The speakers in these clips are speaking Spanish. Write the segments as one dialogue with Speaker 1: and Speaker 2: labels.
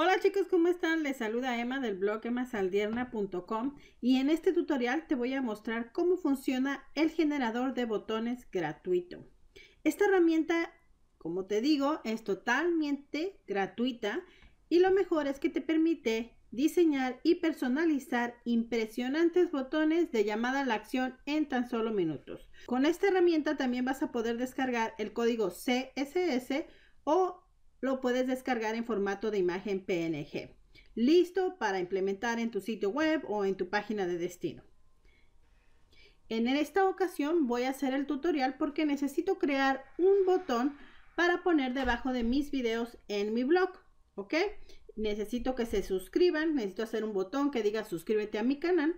Speaker 1: Hola chicos, ¿cómo están? Les saluda Emma del blog emasaldierna.com y en este tutorial te voy a mostrar cómo funciona el generador de botones gratuito. Esta herramienta, como te digo, es totalmente gratuita y lo mejor es que te permite diseñar y personalizar impresionantes botones de llamada a la acción en tan solo minutos. Con esta herramienta también vas a poder descargar el código CSS o puedes descargar en formato de imagen PNG, listo para implementar en tu sitio web o en tu página de destino. En esta ocasión voy a hacer el tutorial porque necesito crear un botón para poner debajo de mis videos en mi blog, ¿ok? Necesito que se suscriban, necesito hacer un botón que diga suscríbete a mi canal.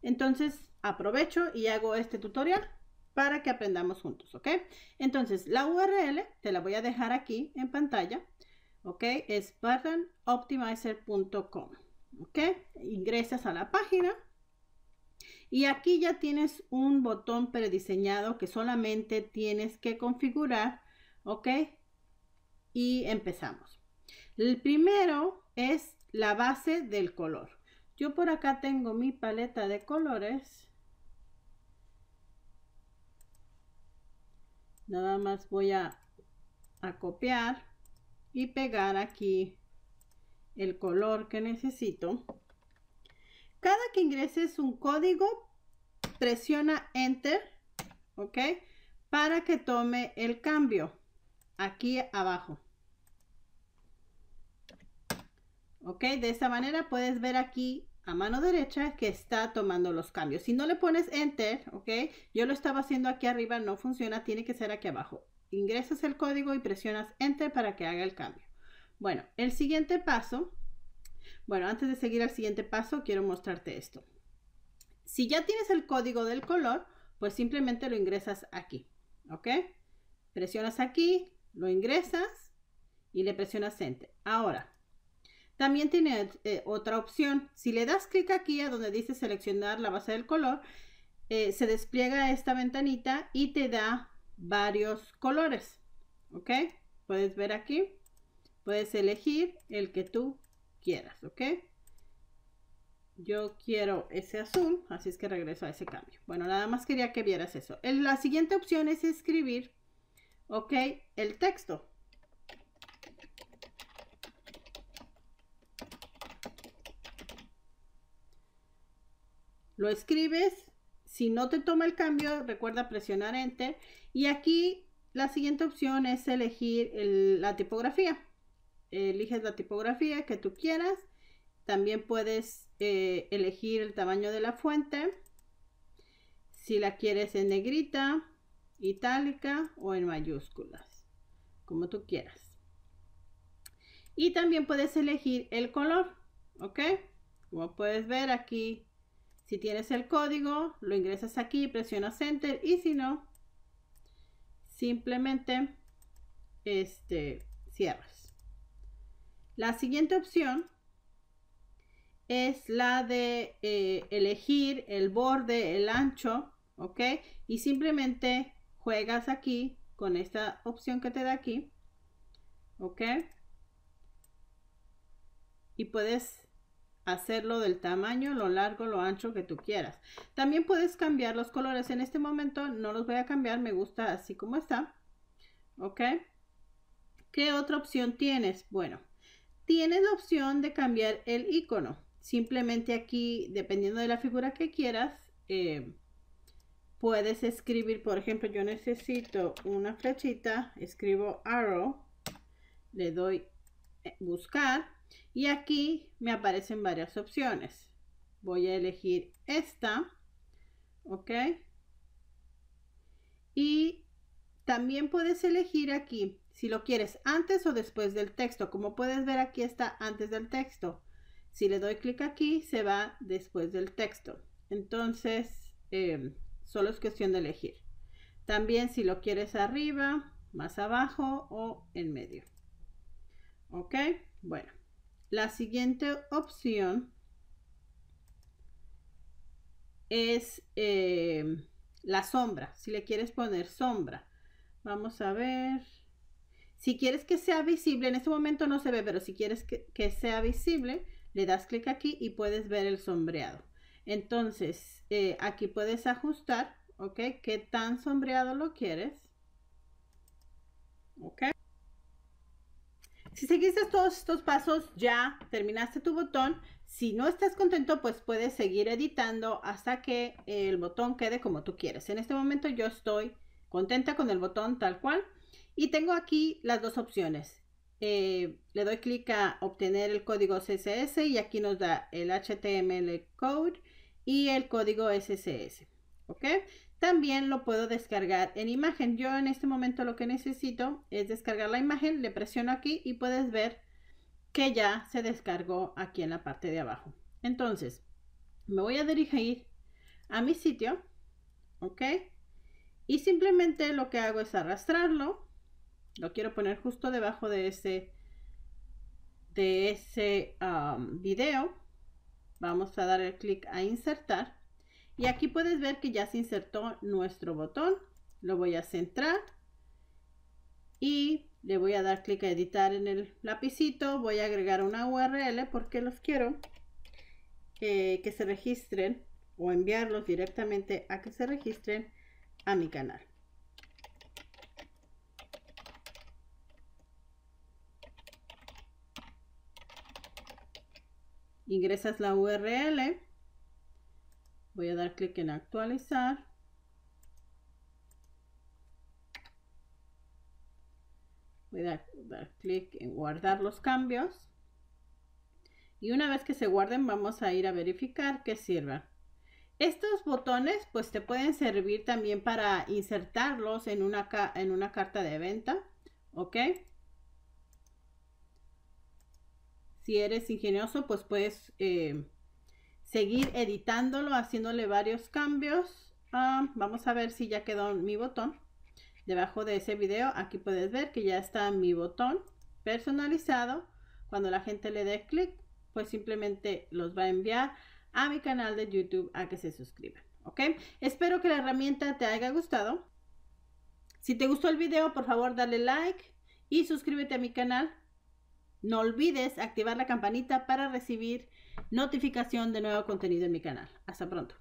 Speaker 1: Entonces aprovecho y hago este tutorial para que aprendamos juntos, ¿ok? Entonces, la URL te la voy a dejar aquí en pantalla, ¿ok? Es buttonoptimizer.com ¿ok? Ingresas a la página y aquí ya tienes un botón prediseñado que solamente tienes que configurar, ¿ok? Y empezamos. El primero es la base del color. Yo por acá tengo mi paleta de colores nada más voy a, copiar y pegar aquí el color que necesito. Cada que ingreses un código, presiona Enter, ¿ok? Para que tome el cambio aquí abajo. ¿Ok? De esta manera puedes ver aquí mano derecha que está tomando los cambios. Si no le pones enter, ok, yo lo estaba haciendo aquí arriba, no funciona, tiene que ser aquí abajo. Ingresas el código y presionas enter para que haga el cambio. Bueno, el siguiente paso, bueno, antes de seguir al siguiente paso, quiero mostrarte esto. Si ya tienes el código del color, pues simplemente lo ingresas aquí, ok. Presionas aquí, lo ingresas y le presionas enter. Ahora, también tiene eh, otra opción. Si le das clic aquí a donde dice seleccionar la base del color, eh, se despliega esta ventanita y te da varios colores. ¿Ok? Puedes ver aquí. Puedes elegir el que tú quieras. ¿Ok? Yo quiero ese azul, así es que regreso a ese cambio. Bueno, nada más quería que vieras eso. la siguiente opción es escribir, ¿ok? El texto. lo escribes, si no te toma el cambio, recuerda presionar Enter y aquí la siguiente opción es elegir la tipografía. Eliges la tipografía que tú quieras. También puedes eh, elegir el tamaño de la fuente. Si la quieres en negrita, itálica o en mayúsculas. Como tú quieras. Y también puedes elegir el color. ¿Ok? Como puedes ver aquí si tienes el código, lo ingresas aquí, presionas Enter y si no, simplemente este, cierras. La siguiente opción es la de eh, elegir el borde, el ancho, ¿ok? Y simplemente juegas aquí con esta opción que te da aquí, ¿ok? Y puedes hacerlo del tamaño, lo largo, lo ancho que tú quieras. También puedes cambiar los colores. En este momento no los voy a cambiar, me gusta así como está. ¿Ok? ¿Qué otra opción tienes? Bueno, tienes la opción de cambiar el icono. Simplemente aquí, dependiendo de la figura que quieras, eh, puedes escribir, por ejemplo, yo necesito una flechita, escribo arrow, le doy eh, buscar y aquí me aparecen varias opciones. Voy a elegir esta, ¿ok? Y también puedes elegir aquí si lo quieres antes o después del texto. Como puedes ver aquí está antes del texto. Si le doy clic aquí se va después del texto. Entonces em, solo es cuestión de elegir. También si lo quieres arriba, más abajo o en medio. ¿Ok? Bueno. La siguiente opción es eh, la sombra, si le quieres poner sombra. Vamos a ver. Si quieres que sea visible, en este momento no se ve, pero si quieres que, sea visible, le das clic aquí y puedes ver el sombreado. Entonces, eh, aquí puedes ajustar, ¿ok? ¿Qué tan sombreado lo quieres? ¿Ok? Si seguiste todos estos pasos, ya terminaste tu botón. Si no estás contento, pues puedes seguir editando hasta que el botón quede como tú quieres. En este momento yo estoy contenta con el botón tal cual. Y tengo aquí las dos opciones. Eh, le doy clic a obtener el código CSS y aquí nos da el HTML code y el código SSS. ¿ok? También lo puedo descargar en imagen. Yo en este momento lo que necesito es descargar la imagen, le presiono aquí y puedes ver que ya se descargó aquí en la parte de abajo. Entonces, me voy a dirigir a mi sitio, ¿ok? Y simplemente lo que hago es arrastrarlo. Lo quiero poner justo debajo de ese, de ese um, video. Vamos a dar el clic a insertar. Y aquí puedes ver que ya se insertó nuestro botón. Lo voy a centrar y le voy a dar clic a editar en el lapicito. Voy a agregar una URL porque los quiero que se registren o enviarlos directamente a que se registren a mi canal. Ingresas la URL Voy a dar clic en actualizar. Voy a dar clic en guardar los cambios. Y una vez que se guarden, vamos a ir a verificar que sirva Estos botones pues te pueden servir también para insertarlos en una, en una carta de venta, ¿ok? Si eres ingenioso pues puedes eh, seguir editándolo, haciéndole varios cambios. Ah, vamos a ver si ya quedó mi botón. Debajo de ese video, aquí puedes ver que ya está mi botón personalizado. Cuando la gente le dé clic, pues simplemente los va a enviar a mi canal de YouTube a que se suscriban. ¿Ok? Espero que la herramienta te haya gustado. Si te gustó el video, por favor dale like y suscríbete a mi canal. No olvides activar la campanita para recibir notificación de nuevo contenido en mi canal. Hasta pronto.